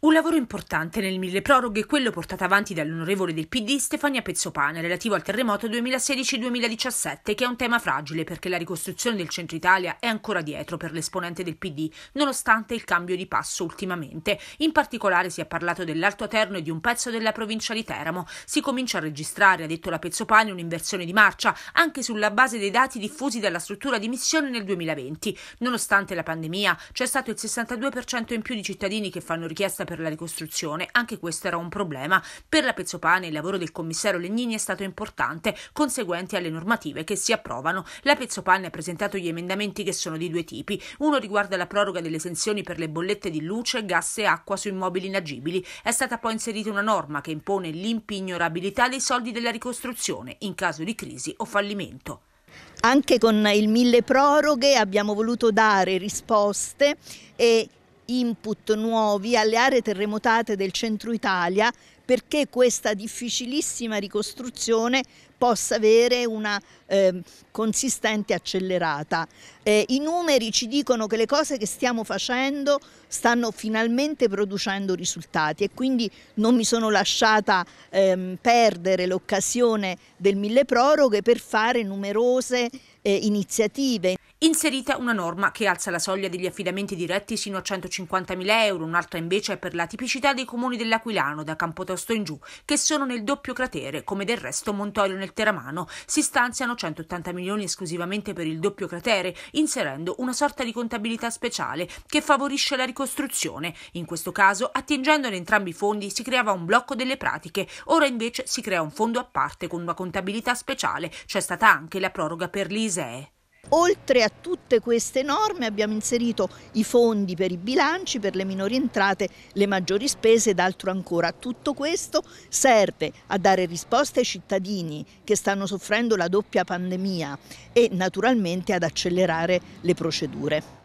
Un lavoro importante nel mille proroghe è quello portato avanti dall'onorevole del PD Stefania Pezzopane relativo al terremoto 2016-2017 che è un tema fragile perché la ricostruzione del centro Italia è ancora dietro per l'esponente del PD nonostante il cambio di passo ultimamente. In particolare si è parlato dell'Alto Terno e di un pezzo della provincia di Teramo. Si comincia a registrare, ha detto la Pezzopane, un'inversione di marcia anche sulla base dei dati diffusi dalla struttura di missione nel 2020. Nonostante la pandemia c'è stato il 62% in più di cittadini che fanno richiesta per la ricostruzione, anche questo era un problema. Per la Pezzopane il lavoro del commissario Legnini è stato importante, conseguente alle normative che si approvano. La Pezzopane ha presentato gli emendamenti che sono di due tipi. Uno riguarda la proroga delle esenzioni per le bollette di luce, gas e acqua su immobili inagibili. È stata poi inserita una norma che impone l'impignorabilità dei soldi della ricostruzione in caso di crisi o fallimento. Anche con il mille proroghe abbiamo voluto dare risposte e input nuovi alle aree terremotate del centro Italia perché questa difficilissima ricostruzione possa avere una eh, consistente accelerata. Eh, I numeri ci dicono che le cose che stiamo facendo stanno finalmente producendo risultati e quindi non mi sono lasciata ehm, perdere l'occasione del mille proroghe per fare numerose eh, iniziative. Inserita una norma che alza la soglia degli affidamenti diretti sino a 150.000 euro, un'altra invece è per la tipicità dei comuni dell'Aquilano, da Campotosto in giù, che sono nel doppio cratere, come del resto Montorio nel Teramano. Si stanziano 180 milioni esclusivamente per il doppio cratere, inserendo una sorta di contabilità speciale che favorisce la ricostruzione. In questo caso, attingendone entrambi i fondi, si creava un blocco delle pratiche, ora invece si crea un fondo a parte con una contabilità speciale. C'è stata anche la proroga per l'ISA Isee. Oltre a tutte queste norme abbiamo inserito i fondi per i bilanci, per le minori entrate, le maggiori spese ed altro ancora. Tutto questo serve a dare risposte ai cittadini che stanno soffrendo la doppia pandemia e naturalmente ad accelerare le procedure.